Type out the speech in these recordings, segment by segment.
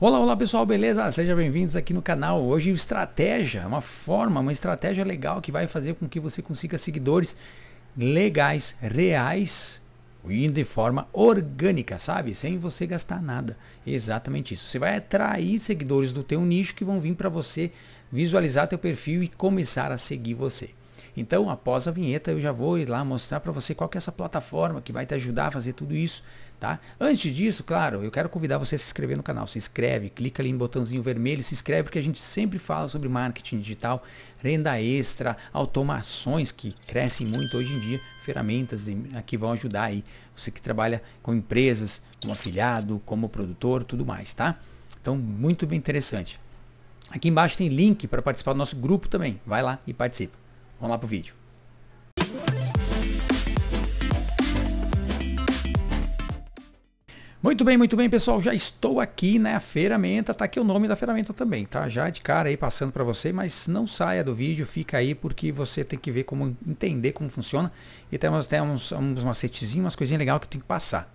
Olá, olá pessoal, beleza? Sejam bem-vindos aqui no canal. Hoje estratégia, uma forma, uma estratégia legal que vai fazer com que você consiga seguidores legais, reais e de forma orgânica, sabe? Sem você gastar nada. Exatamente isso. Você vai atrair seguidores do teu nicho que vão vir para você visualizar teu perfil e começar a seguir você. Então, após a vinheta, eu já vou ir lá mostrar para você qual que é essa plataforma que vai te ajudar a fazer tudo isso, tá? Antes disso, claro, eu quero convidar você a se inscrever no canal. Se inscreve, clica ali no botãozinho vermelho, se inscreve porque a gente sempre fala sobre marketing digital, renda extra, automações que crescem muito hoje em dia, ferramentas que vão ajudar aí você que trabalha com empresas, como afiliado, como produtor, tudo mais, tá? Então, muito bem interessante. Aqui embaixo tem link para participar do nosso grupo também. Vai lá e participa. Vamos lá pro vídeo. Muito bem, muito bem, pessoal. Já estou aqui na né? ferramenta. Tá aqui o nome da ferramenta também, tá? Já de cara aí passando para você, mas não saia do vídeo, fica aí porque você tem que ver como entender como funciona e temos até uns, uns macetezinhos, umas coisinhas legais que tem que passar.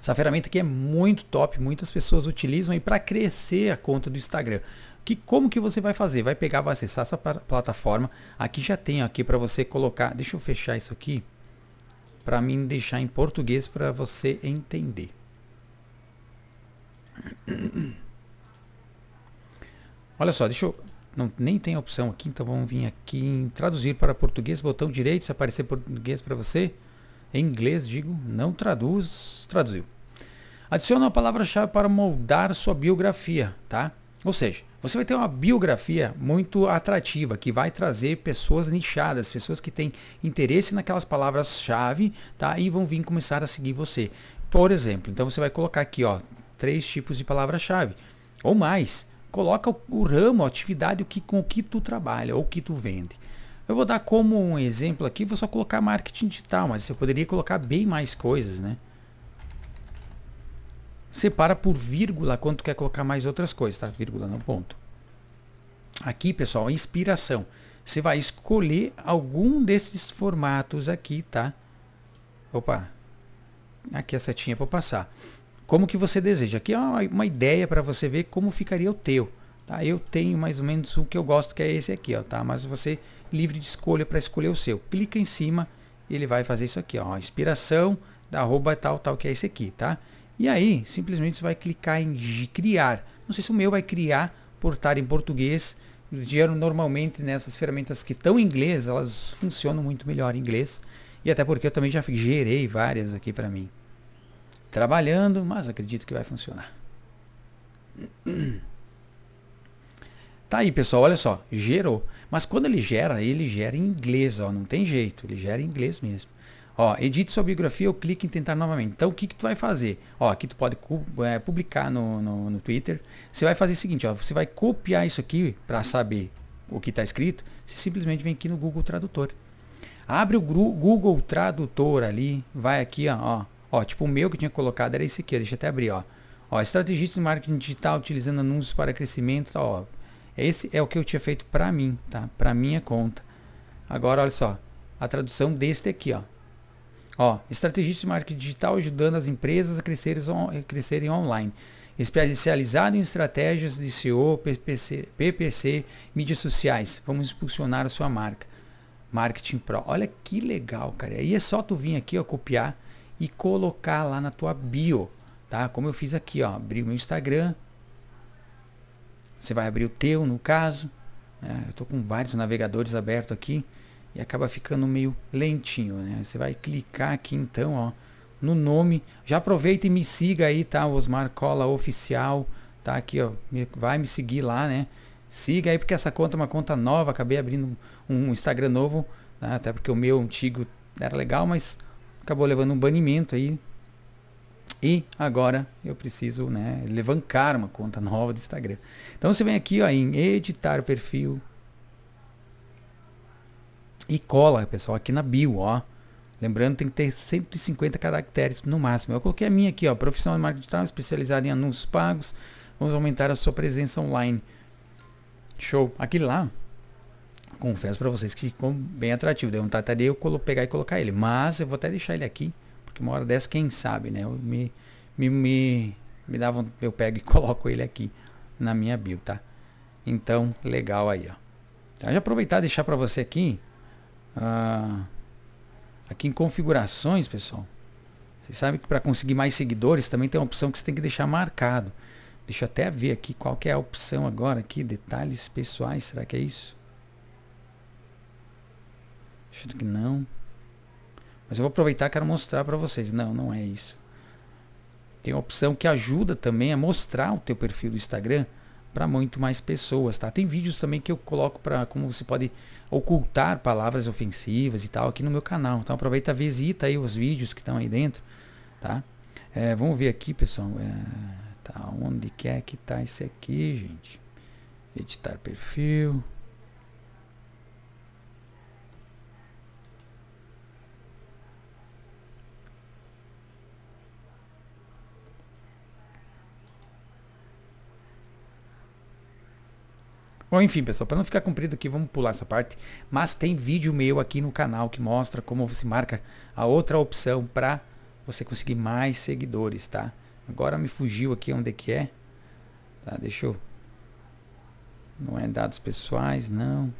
Essa ferramenta aqui é muito top, muitas pessoas utilizam aí para crescer a conta do Instagram que como que você vai fazer? Vai pegar, vai acessar essa plataforma. Aqui já tem aqui para você colocar. Deixa eu fechar isso aqui para mim deixar em português para você entender. Olha só, deixa eu não, nem tem opção aqui, então vamos vir aqui em traduzir para português, botão direito, se aparecer português para você, em inglês digo, não traduz, traduziu. Adiciona uma palavra-chave para moldar sua biografia, tá? Ou seja, você vai ter uma biografia muito atrativa, que vai trazer pessoas nichadas, pessoas que têm interesse naquelas palavras-chave, tá? E vão vir começar a seguir você. Por exemplo, então você vai colocar aqui, ó, três tipos de palavra-chave ou mais. Coloca o, o, ramo, a atividade o que, com o que tu trabalha ou o que tu vende. Eu vou dar como um exemplo aqui, vou só colocar marketing digital, mas você poderia colocar bem mais coisas, né? separa por vírgula quando tu quer colocar mais outras coisas, tá? Vírgula não ponto. Aqui, pessoal, inspiração. Você vai escolher algum desses formatos aqui, tá? Opa. Aqui a setinha para passar. Como que você deseja. Aqui é uma, ideia para você ver como ficaria o teu. Tá? Eu tenho mais ou menos o que eu gosto, que é esse aqui, ó, tá? Mas você livre de escolha para escolher o seu. Clica em cima ele vai fazer isso aqui, ó. Inspiração da arroba tal, tal, que é esse aqui, tá? E aí, simplesmente você vai clicar em criar. Não sei se o meu vai criar por estar em português. Gero normalmente nessas ferramentas que estão em inglês, elas funcionam muito melhor em inglês. E até porque eu também já gerei várias aqui para mim. Trabalhando, mas acredito que vai funcionar. Tá aí, pessoal, olha só, gerou. Mas quando ele gera, ele gera em inglês, ó, não tem jeito, ele gera em inglês mesmo. Ó, edite sua biografia ou clique em tentar novamente. Então, o que, que tu vai fazer? Ó, aqui tu pode é, publicar no, no, no, Twitter. Você vai fazer o seguinte, ó, você vai copiar isso aqui para saber o que está escrito. Você simplesmente vem aqui no Google Tradutor. Abre o Google Tradutor ali, vai aqui, ó, ó, ó tipo o meu que tinha colocado era esse aqui, deixa eu até abrir, ó. Ó, estrategista de marketing digital utilizando anúncios para crescimento, ó. Esse é o que eu tinha feito para mim, tá? Para minha conta. Agora, olha só, a tradução deste aqui, ó. Ó, estrategista de marketing digital ajudando as empresas a crescerem, on, crescerem online. Especializado em estratégias de SEO, PPC, PPC, mídias sociais. Vamos impulsionar a sua marca. Marketing Pro. Olha que legal, cara. Aí é só tu vir aqui, ó, copiar e colocar lá na tua bio, tá? Como eu fiz aqui, ó. Abri o meu Instagram. Você vai abrir o teu, no caso. É, eu tô com vários navegadores abertos aqui e acaba ficando meio lentinho, né? Você vai clicar aqui então, ó, no nome. Já aproveita e me siga aí, tá? Osmar Cola Oficial, tá aqui, ó. vai me seguir lá, né? Siga aí porque essa conta é uma conta nova, acabei abrindo um Instagram novo, né? até porque o meu antigo era legal, mas acabou levando um banimento aí. E agora eu preciso, né, levantar uma conta nova do Instagram. Então você vem aqui, ó, em editar perfil, e cola, pessoal, aqui na bio, ó. Lembrando, tem que ter 150 caracteres no máximo. Eu coloquei a minha aqui, ó. profissional de marketing digital, especializada em anúncios pagos. Vamos aumentar a sua presença online. Show. aqui lá, confesso para vocês que ficou bem atrativo. Deu um tataria eu colo, pegar e colocar ele. Mas eu vou até deixar ele aqui, porque uma hora dessa, quem sabe, né? Eu me, me, me, me dava, um, eu pego e coloco ele aqui na minha bio, tá? Então, legal aí, ó. Então, já aproveitar e deixar para você aqui ah, aqui em configurações, pessoal. Você sabe que para conseguir mais seguidores também tem uma opção que você tem que deixar marcado. Deixa eu até ver aqui qual que é a opção agora aqui, detalhes pessoais, será que é isso? Acho que não. Mas eu vou aproveitar e quero mostrar para vocês. Não, não é isso. Tem uma opção que ajuda também a mostrar o teu perfil do Instagram para muito mais pessoas, tá? Tem vídeos também que eu coloco para como você pode ocultar palavras ofensivas e tal aqui no meu canal. Então aproveita, visita aí os vídeos que estão aí dentro, tá? É, vamos ver aqui, pessoal. É, tá onde que é que tá esse aqui, gente? Editar perfil. Bom, enfim, pessoal, para não ficar comprido aqui, vamos pular essa parte. Mas tem vídeo meu aqui no canal que mostra como você marca a outra opção para você conseguir mais seguidores, tá? Agora me fugiu aqui onde é que é. Tá, deixa eu... Não é dados pessoais, não.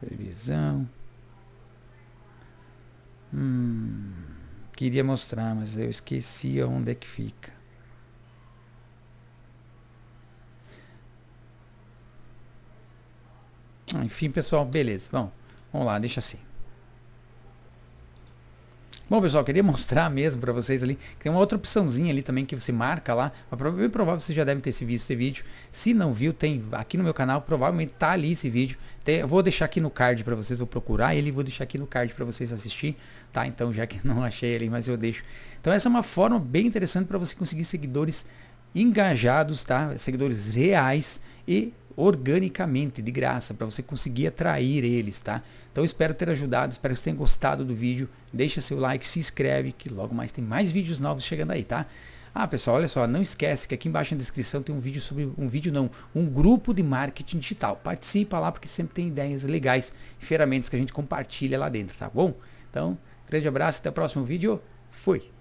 Previsão. Hum, queria mostrar, mas eu esqueci onde é que fica. enfim, pessoal, beleza. Bom, vamos lá, deixa assim. Bom, pessoal, queria mostrar mesmo para vocês ali, tem uma outra opçãozinha ali também que você marca lá, mas é bem provável vocês já devem ter visto esse vídeo. Se não viu, tem aqui no meu canal, provavelmente tá ali esse vídeo. Tem, eu vou deixar aqui no card para vocês, vou procurar ele, vou deixar aqui no card para vocês assistir, tá? Então, já que não achei ali, mas eu deixo. Então, essa é uma forma bem interessante para você conseguir seguidores engajados, tá? Seguidores reais e organicamente, de graça, para você conseguir atrair eles, tá? Então espero ter ajudado, espero que vocês tenham gostado do vídeo. Deixa seu like, se inscreve, que logo mais tem mais vídeos novos chegando aí, tá? Ah, pessoal, olha só, não esquece que aqui embaixo na descrição tem um vídeo sobre um vídeo não, um grupo de marketing digital. Participa lá porque sempre tem ideias legais e ferramentas que a gente compartilha lá dentro, tá bom? Então, grande abraço, até o próximo vídeo. Fui.